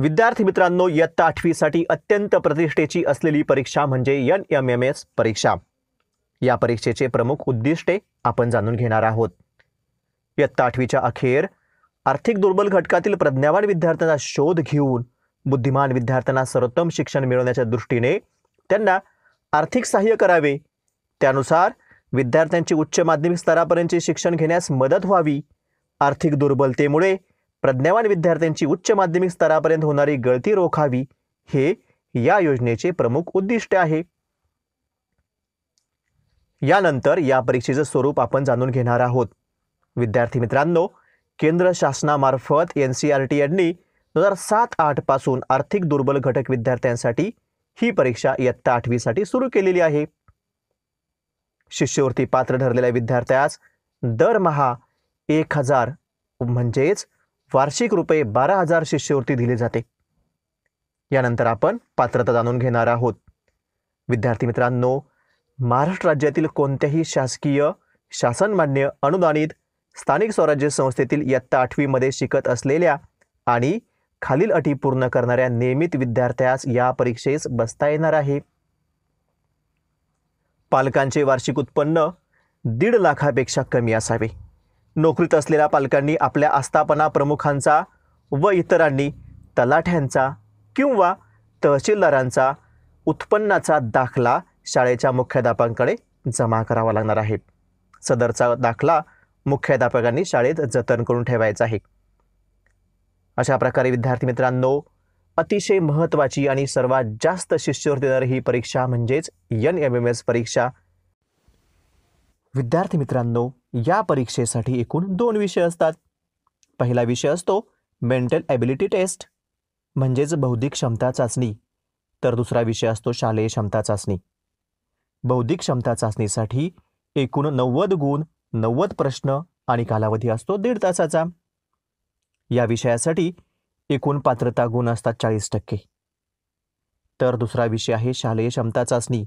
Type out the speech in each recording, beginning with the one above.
विद्यार्थी मित्रांनो इयत्ता आठवीसाठी अत्यंत प्रतिष्ठेची असलेली परीक्षा म्हणजे एन एम एम एस परीक्षा या परीक्षेचे प्रमुख उद्दिष्टे आपण जाणून घेणार आहोत इयत्ता आठवीच्या अखेर आर्थिक दुर्बल घटकातील प्रज्ञावान विद्यार्थ्यांचा शोध घेऊन बुद्धिमान विद्यार्थ्यांना सर्वोत्तम शिक्षण मिळवण्याच्या दृष्टीने त्यांना आर्थिक सहाय्य करावे त्यानुसार विद्यार्थ्यांची उच्च माध्यमिक स्तरापर्यंतचे शिक्षण घेण्यास मदत व्हावी आर्थिक दुर्बलतेमुळे प्रज्ञावान विद्यार्थ्यांची उच्च माध्यमिक स्तरापर्यंत होणारी गळती रोखावी हे या योजनेचे प्रमुख उद्दिष्ट आहे यानंतर या परीक्षेचं स्वरूप आपण जाणून घेणार आहोत विद्यार्थी मित्रांनो केंद्र शासनामार्फत एन सी आर टी यांनी दोन हजार सात आठ पासून आर्थिक दुर्बल घटक विद्यार्थ्यांसाठी ही परीक्षा इयत्ता आठवीसाठी सुरू केलेली आहे शिष्यवृत्ती पात्र ठरलेल्या विद्यार्थ्यास दरमहा एक हजार म्हणजेच वार्षिक रुपये बारा हजार शिष्यवृत्ती दिली जाते यानंतर आपण पात्रता जाणून घेणार आहोत विद्यार्थी मित्रांनो महाराष्ट्र राज्यातील कोणत्याही शासकीय शासनमान्य अनुदानित स्थानिक स्वराज्य संस्थेतील इयत्ता आठवीमध्ये शिकत असलेल्या आणि खालील अटी पूर्ण करणाऱ्या नियमित विद्यार्थ्यास या परीक्षेस बसता येणार आहे पालकांचे वार्षिक उत्पन्न दीड लाखापेक्षा कमी असावे नोकरीत असलेल्या पालकांनी आपल्या आस्थापना प्रमुखांचा व इतरांनी तलाठ्यांचा किंवा तहसीलदारांचा उत्पन्नाचा दाखला शाळेच्या मुख्याध्यापकांकडे जमा करावा लागणार आहे सदरचा दाखला मुख्याध्यापकांनी शाळेत जतन करून ठेवायचा आहे अशा प्रकारे विद्यार्थी मित्रांनो अतिशय महत्त्वाची आणि सर्वात जास्त शिष्यवृत्ती देणारी ही परीक्षा म्हणजेच एन एम एम एस परीक्षा विद्यार्थी मित्रांनो या परीक्षेसाठी एकूण दोन विषय असतात पहिला विषय असतो मेंटल ॲबिलिटी टेस्ट म्हणजेच बौद्धिक क्षमता चाचणी तर दुसरा विषय असतो शालेय क्षमता चाचणी बौद्धिक क्षमता चाचणीसाठी एकूण नव्वद गुण नव्वद प्रश्न आणि कालावधी असतो दीड तासाचा या विषयासाठी एकूण पात्रता गुण असतात चाळीस टक्के तर दुसरा विषय आहे शालेय क्षमता चाचणी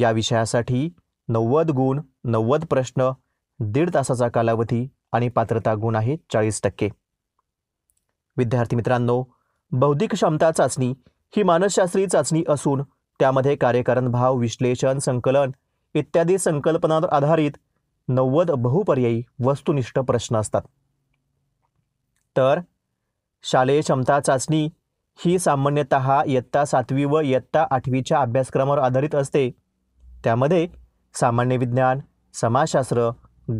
या विषयासाठी नव्वद गुण नव्वद प्रश्न दीड तासाचा कालावधी आणि पात्रता गुण आहे चाळीस टक्के विद्यार्थी मित्रांनो बौद्धिक क्षमता चाचणी ही मानसशास्त्रीय चाचणी असून त्यामध्ये कार्यकारण भाव विश्लेषण संकलन इत्यादी संकल्पनावर आधारित नव्वद बहुपर्यायी वस्तुनिष्ठ प्रश्न असतात तर शालेय क्षमता चाचणी ही सामान्यत इयत्ता सातवी व इयत्ता आठवीच्या अभ्यासक्रमावर आधारित असते त्यामध्ये सामान्य विज्ञान समाजशास्त्र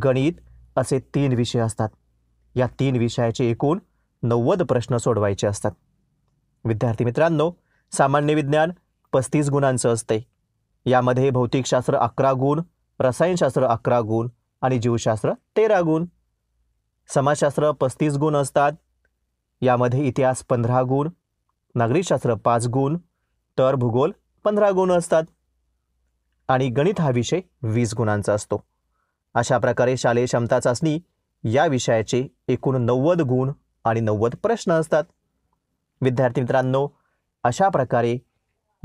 गणित असे तीन विषय असतात या तीन विषयाचे एकूण नव्वद प्रश्न सोडवायचे असतात विद्यार्थी मित्रांनो सामान्य विज्ञान पस्तीस गुणांचं असते यामध्ये भौतिकशास्त्र अकरा गुण रसायनशास्त्र अकरा गुण आणि जीवशास्त्र तेरा गुण समाजशास्त्र पस्तीस गुण असतात यामध्ये इतिहास पंधरा गुण नागरिकशास्त्र पाच गुण तर भूगोल पंधरा गुण असतात आणि गणित हा विषय वीस गुणांचा असतो अशा प्रकारे शालेय क्षमता चाचणी या विषयाचे एकूण नव्वद गुण आणि नव्वद प्रश्न असतात विद्यार्थी मित्रांनो अशा प्रकारे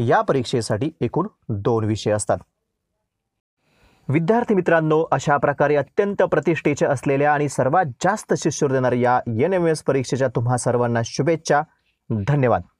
या परीक्षेसाठी एकूण दोन विषय असतात विद्यार्थी मित्रांनो अशा प्रकारे अत्यंत प्रतिष्ठेच्या असलेल्या आणि सर्वात जास्त शिष्यूर देणाऱ्या या एन एम एस परीक्षेच्या तुम्हा सर्वांना शुभेच्छा धन्यवाद